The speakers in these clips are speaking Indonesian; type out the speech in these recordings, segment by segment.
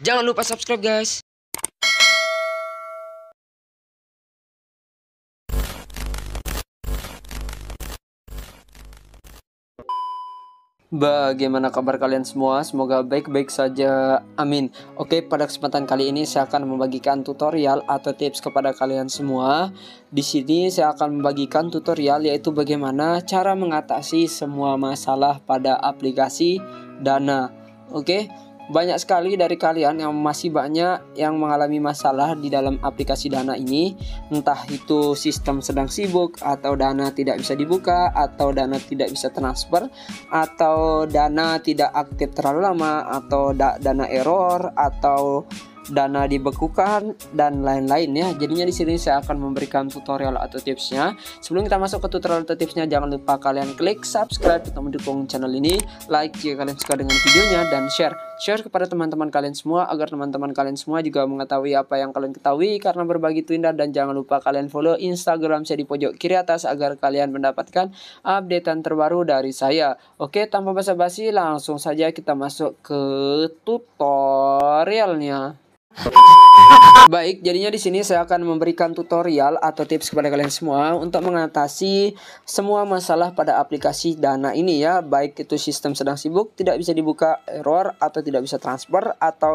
Jangan lupa subscribe guys. Bagaimana kabar kalian semua? Semoga baik-baik saja. Amin. Oke, pada kesempatan kali ini saya akan membagikan tutorial atau tips kepada kalian semua. Di sini saya akan membagikan tutorial yaitu bagaimana cara mengatasi semua masalah pada aplikasi Dana. Oke banyak sekali dari kalian yang masih banyak yang mengalami masalah di dalam aplikasi Dana ini, entah itu sistem sedang sibuk atau Dana tidak bisa dibuka atau Dana tidak bisa transfer atau Dana tidak aktif terlalu lama atau da Dana error atau dana dibekukan dan lain-lain ya. Jadinya di sini saya akan memberikan tutorial atau tipsnya. Sebelum kita masuk ke tutorial atau tipsnya, jangan lupa kalian klik subscribe untuk mendukung channel ini, like jika kalian suka dengan videonya dan share share kepada teman-teman kalian semua agar teman-teman kalian semua juga mengetahui apa yang kalian ketahui karena berbagi itu dan jangan lupa kalian follow Instagram saya di pojok kiri atas agar kalian mendapatkan updatean terbaru dari saya. Oke, tanpa basa-basi langsung saja kita masuk ke tutorialnya. Baik, jadinya di sini saya akan memberikan tutorial atau tips kepada kalian semua untuk mengatasi semua masalah pada aplikasi Dana ini ya, baik itu sistem sedang sibuk, tidak bisa dibuka error atau tidak bisa transfer atau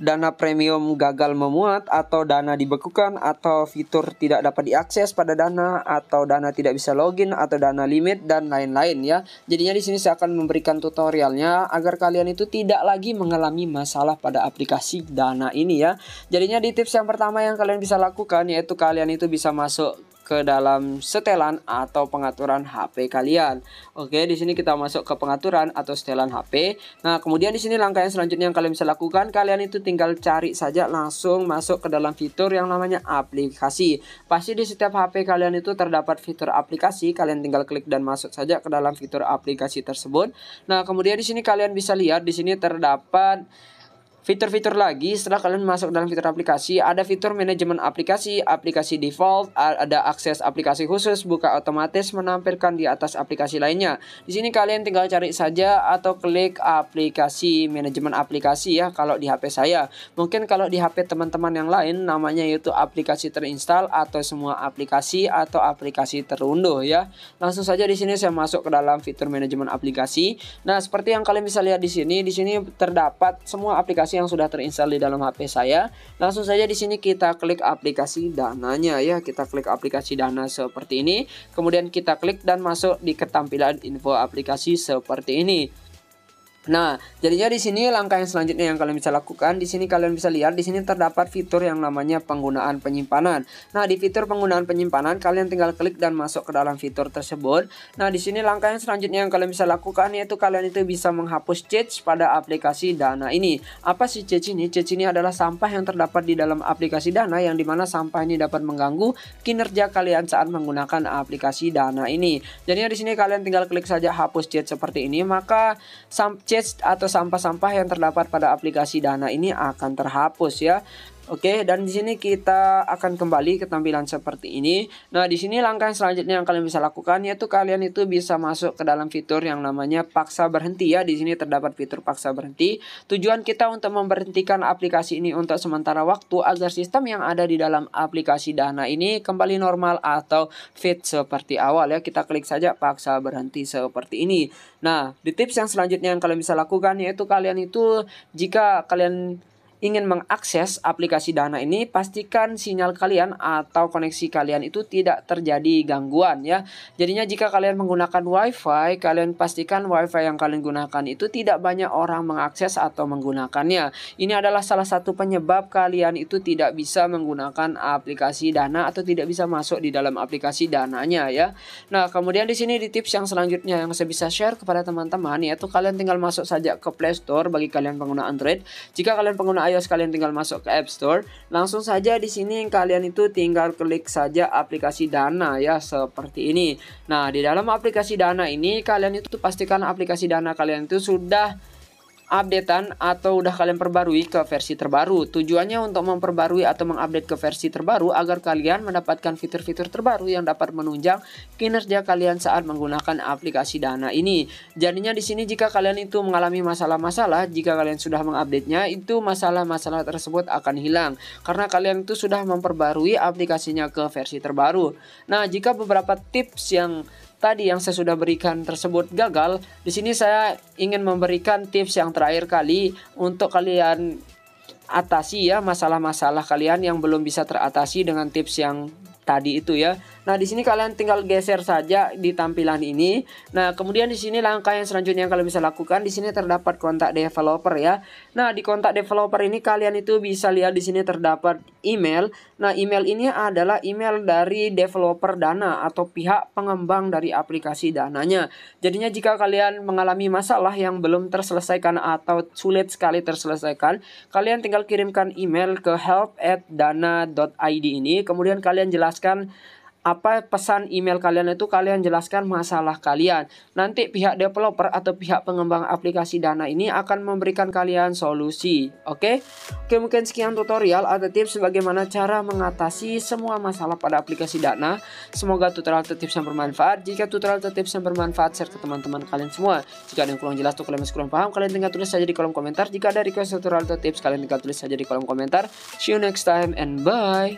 dana premium gagal memuat atau dana dibekukan atau fitur tidak dapat diakses pada dana atau dana tidak bisa login atau dana limit dan lain-lain ya. Jadinya di sini saya akan memberikan tutorialnya agar kalian itu tidak lagi mengalami masalah pada aplikasi dana ini ya. Jadinya di tips yang pertama yang kalian bisa lakukan yaitu kalian itu bisa masuk ke dalam setelan atau pengaturan HP kalian. Oke, di sini kita masuk ke pengaturan atau setelan HP. Nah, kemudian di sini langkah yang selanjutnya yang kalian bisa lakukan, kalian itu tinggal cari saja langsung masuk ke dalam fitur yang namanya aplikasi. Pasti di setiap HP kalian itu terdapat fitur aplikasi, kalian tinggal klik dan masuk saja ke dalam fitur aplikasi tersebut. Nah, kemudian di sini kalian bisa lihat di sini terdapat Fitur-fitur lagi setelah kalian masuk dalam fitur aplikasi, ada fitur manajemen aplikasi, aplikasi default, ada akses aplikasi khusus, buka otomatis menampilkan di atas aplikasi lainnya. Di sini kalian tinggal cari saja atau klik aplikasi manajemen aplikasi ya kalau di HP saya. Mungkin kalau di HP teman-teman yang lain namanya yaitu aplikasi terinstall atau semua aplikasi atau aplikasi terunduh ya. Langsung saja di sini saya masuk ke dalam fitur manajemen aplikasi. Nah, seperti yang kalian bisa lihat di sini, di sini terdapat semua aplikasi aplikasi yang sudah terinstal di dalam HP saya. Langsung saja di sini kita klik aplikasi dananya ya. Kita klik aplikasi dana seperti ini. Kemudian kita klik dan masuk di ketampilan info aplikasi seperti ini. Nah, jadinya di sini langkah yang selanjutnya yang kalian bisa lakukan, di sini kalian bisa lihat di sini terdapat fitur yang namanya penggunaan penyimpanan. Nah, di fitur penggunaan penyimpanan kalian tinggal klik dan masuk ke dalam fitur tersebut. Nah, di sini langkah yang selanjutnya yang kalian bisa lakukan yaitu kalian itu bisa menghapus cache pada aplikasi Dana ini. Apa sih cache ini? Cache ini adalah sampah yang terdapat di dalam aplikasi Dana yang dimana sampah ini dapat mengganggu kinerja kalian saat menggunakan aplikasi Dana ini. Jadinya di sini kalian tinggal klik saja hapus cache seperti ini, maka cache atau sampah-sampah yang terdapat pada aplikasi Dana ini akan terhapus ya. Oke, dan di sini kita akan kembali ke tampilan seperti ini. Nah, di sini langkah selanjutnya yang kalian bisa lakukan yaitu kalian itu bisa masuk ke dalam fitur yang namanya paksa berhenti ya. Di sini terdapat fitur paksa berhenti. Tujuan kita untuk memberhentikan aplikasi ini untuk sementara waktu agar sistem yang ada di dalam aplikasi Dana ini kembali normal atau fit seperti awal ya. Kita klik saja paksa berhenti seperti ini. Nah, di tips yang selanjutnya yang kalian bisa lakukan yaitu kalian itu jika kalian ingin mengakses aplikasi Dana ini, pastikan sinyal kalian atau koneksi kalian itu tidak terjadi gangguan ya. Jadinya jika kalian menggunakan WiFi, kalian pastikan WiFi yang kalian gunakan itu tidak banyak orang mengakses atau menggunakannya. Ini adalah salah satu penyebab kalian itu tidak bisa menggunakan aplikasi Dana atau tidak bisa masuk di dalam aplikasi Dananya ya. Nah, kemudian di sini di tips yang selanjutnya yang saya bisa share kepada teman-teman yaitu kalian tinggal masuk saja ke Play Store bagi kalian pengguna Android. Jika kalian pengguna iOS sekalian tinggal masuk ke App Store. Langsung saja di sini kalian itu tinggal klik saja aplikasi Dana ya seperti ini. Nah, di dalam aplikasi Dana ini kalian itu pastikan aplikasi Dana kalian itu sudah updatean atau udah kalian perbarui ke versi terbaru. Tujuannya untuk memperbarui atau mengupdate ke versi terbaru agar kalian mendapatkan fitur-fitur terbaru yang dapat menunjang kinerja kalian saat menggunakan aplikasi Dana ini. Jadinya di sini jika kalian itu mengalami masalah-masalah, jika kalian sudah mengupdate-nya, itu masalah-masalah tersebut akan hilang karena kalian itu sudah memperbarui aplikasinya ke versi terbaru. Nah, jika beberapa tips yang tadi yang saya sudah berikan tersebut gagal, di sini saya ingin memberikan tips yang terakhir kali untuk kalian atasi ya masalah-masalah kalian yang belum bisa teratasi dengan tips yang tadi itu ya. Nah, di sini kalian tinggal geser saja di tampilan ini. Nah, kemudian di sini langkah yang selanjutnya yang kalian bisa lakukan di sini terdapat kontak developer ya. Nah, di kontak developer ini kalian itu bisa lihat di sini terdapat email. Nah, email ini adalah email dari developer Dana atau pihak pengembang dari aplikasi Dananya. Jadinya jika kalian mengalami masalah yang belum terselesaikan atau sulit sekali terselesaikan, kalian tinggal kirimkan email ke help@dana.id ini. Kemudian kalian jelaskan jelaskan apa pesan email kalian itu kalian jelaskan masalah kalian. Nanti pihak developer atau pihak pengembang aplikasi Dana ini akan memberikan kalian solusi. Oke? Oke, mungkin sekian tutorial atau tips bagaimana cara mengatasi semua masalah pada aplikasi Dana. Semoga tutorial atau tips yang bermanfaat. Jika tutorial atau tips yang bermanfaat, share ke teman-teman kalian semua. Jika ada yang kurang jelas atau kalian masih kurang paham, kalian tinggal tulis saja di kolom komentar. Jika ada request tutorial atau tips, kalian tinggal tulis saja di kolom komentar. See you next time and bye.